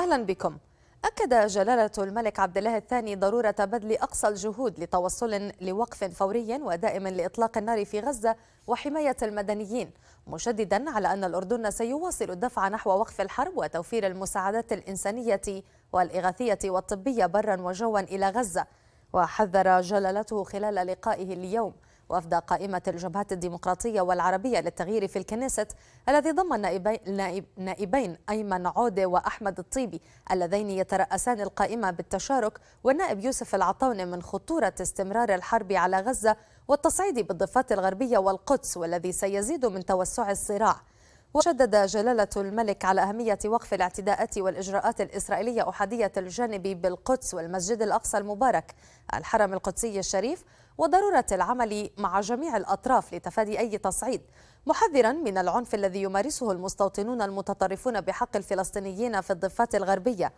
أهلا بكم أكد جلالة الملك عبد الله الثاني ضرورة بذل أقصى الجهود لتوصل لوقف فوري ودائم لإطلاق النار في غزة وحماية المدنيين مشددا على أن الأردن سيواصل الدفع نحو وقف الحرب وتوفير المساعدات الإنسانية والإغاثية والطبية برا وجوا إلى غزة وحذر جلالته خلال لقائه اليوم وفد قائمة الجبهات الديمقراطية والعربية للتغيير في الكنيسة الذي ضم النائبين نائبين أيمن عودة وأحمد الطيبي اللذين يترأسان القائمة بالتشارك والنائب يوسف العطون من خطورة استمرار الحرب على غزة والتصعيد بالضفات الغربية والقدس والذي سيزيد من توسع الصراع وشدد جلالة الملك على أهمية وقف الاعتداءات والإجراءات الإسرائيلية أحادية الجانب بالقدس والمسجد الأقصى المبارك الحرم القدسي الشريف وضرورة العمل مع جميع الأطراف لتفادي أي تصعيد محذرا من العنف الذي يمارسه المستوطنون المتطرفون بحق الفلسطينيين في الضفات الغربية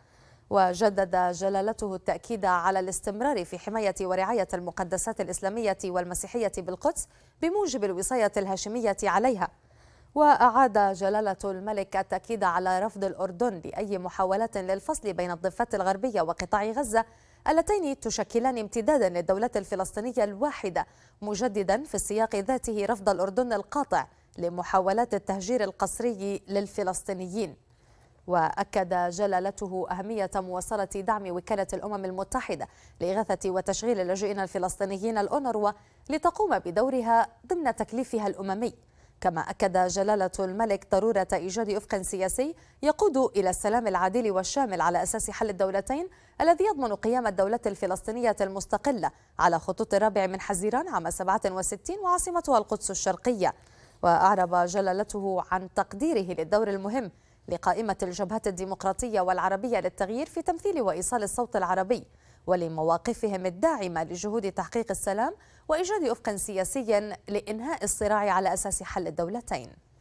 وجدد جلالته التأكيد على الاستمرار في حماية ورعاية المقدسات الإسلامية والمسيحية بالقدس بموجب الوصاية الهاشمية عليها وأعاد جلالة الملك التأكيد على رفض الأردن لأي محاولات للفصل بين الضفة الغربية وقطاع غزة اللتين تشكلان امتدادا للدولة الفلسطينية الواحدة مجددا في السياق ذاته رفض الأردن القاطع لمحاولات التهجير القسري للفلسطينيين وأكد جلالته أهمية مواصلة دعم وكالة الأمم المتحدة لإغاثة وتشغيل اللاجئين الفلسطينيين الأونروا لتقوم بدورها ضمن تكليفها الأممي كما أكد جلالة الملك ضرورة إيجاد أفق سياسي يقود إلى السلام العادل والشامل على أساس حل الدولتين الذي يضمن قيام الدولة الفلسطينية المستقلة على خطوط الرابع من حزيران عام 67 وعاصمتها القدس الشرقية وأعرب جلالته عن تقديره للدور المهم لقائمة الجبهات الديمقراطية والعربية للتغيير في تمثيل وإيصال الصوت العربي ولمواقفهم الداعمة لجهود تحقيق السلام وإيجاد أفق سياسي لإنهاء الصراع على أساس حل الدولتين